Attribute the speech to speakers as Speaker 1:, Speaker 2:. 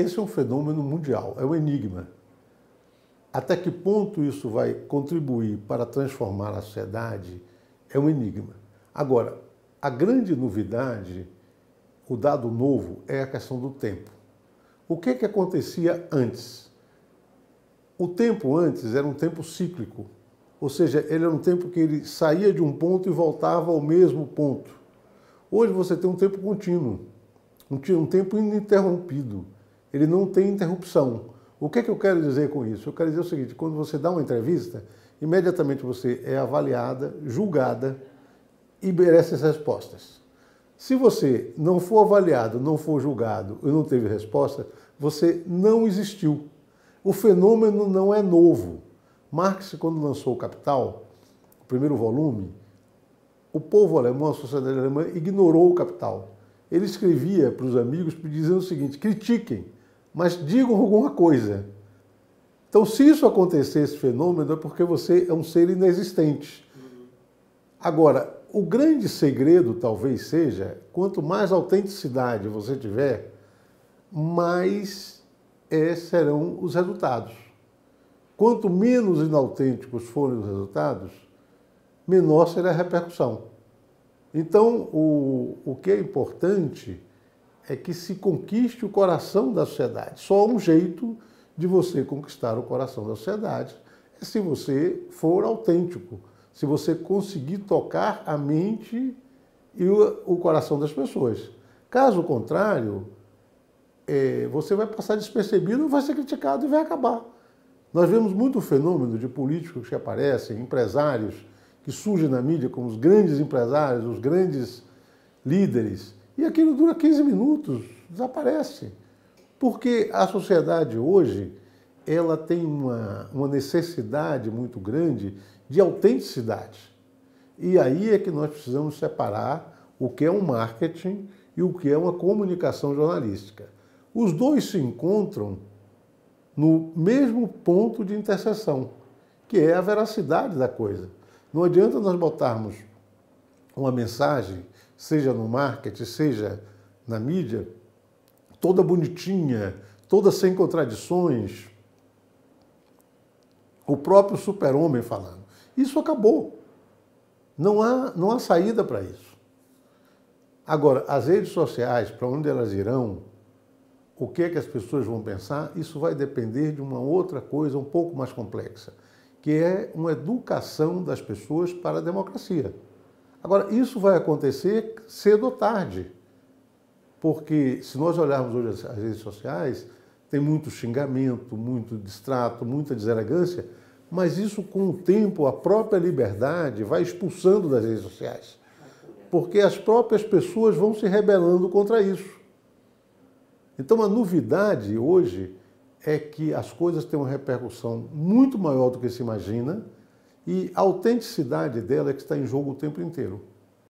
Speaker 1: Esse é um fenômeno mundial, é um enigma. Até que ponto isso vai contribuir para transformar a sociedade é um enigma. Agora, a grande novidade, o dado novo, é a questão do tempo. O que, é que acontecia antes? O tempo antes era um tempo cíclico, ou seja, ele era um tempo que ele saía de um ponto e voltava ao mesmo ponto. Hoje você tem um tempo contínuo, um tempo ininterrompido ele não tem interrupção. O que, é que eu quero dizer com isso? Eu quero dizer o seguinte: quando você dá uma entrevista, imediatamente você é avaliada, julgada e merece as respostas. Se você não for avaliado, não for julgado e não teve resposta, você não existiu. O fenômeno não é novo. Marx, quando lançou o Capital, o primeiro volume, o povo alemão, a sociedade alemã, ignorou o Capital. Ele escrevia para os amigos dizendo o seguinte: critiquem, mas digam alguma coisa. Então, se isso acontecer, esse fenômeno, é porque você é um ser inexistente. Agora, o grande segredo talvez seja, quanto mais autenticidade você tiver, mais é, serão os resultados. Quanto menos inautênticos forem os resultados, menor será a repercussão. Então, o, o que é importante é que se conquiste o coração da sociedade. Só um jeito de você conquistar o coração da sociedade é se você for autêntico, se você conseguir tocar a mente e o coração das pessoas. Caso contrário, é, você vai passar despercebido, vai ser criticado e vai acabar. Nós vemos muito fenômeno de políticos que aparecem, empresários que surgem na mídia como os grandes empresários, os grandes líderes, e aquilo dura 15 minutos, desaparece. Porque a sociedade hoje, ela tem uma, uma necessidade muito grande de autenticidade. E aí é que nós precisamos separar o que é um marketing e o que é uma comunicação jornalística. Os dois se encontram no mesmo ponto de interseção, que é a veracidade da coisa. Não adianta nós botarmos uma mensagem seja no marketing, seja na mídia, toda bonitinha, toda sem contradições. O próprio super-homem falando. Isso acabou. Não há, não há saída para isso. Agora, as redes sociais, para onde elas irão, o que é que as pessoas vão pensar, isso vai depender de uma outra coisa um pouco mais complexa, que é uma educação das pessoas para a democracia. Agora, isso vai acontecer cedo ou tarde, porque se nós olharmos hoje as redes sociais, tem muito xingamento, muito distrato, muita deselegância, mas isso com o tempo, a própria liberdade vai expulsando das redes sociais, porque as próprias pessoas vão se rebelando contra isso. Então, a novidade hoje é que as coisas têm uma repercussão muito maior do que se imagina e a autenticidade dela é que está em jogo o tempo inteiro.